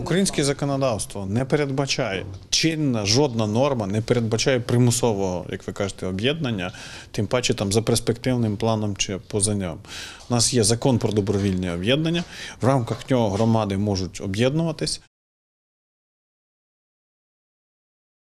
Українське законодавство не передбачає чинна жодна норма не передбачає примусового, як ви кажете, об'єднання, тим паче там за перспективним планом чи поза ним. У нас є закон про добровільне об'єднання, в рамках нього громади можуть об'єднуватись.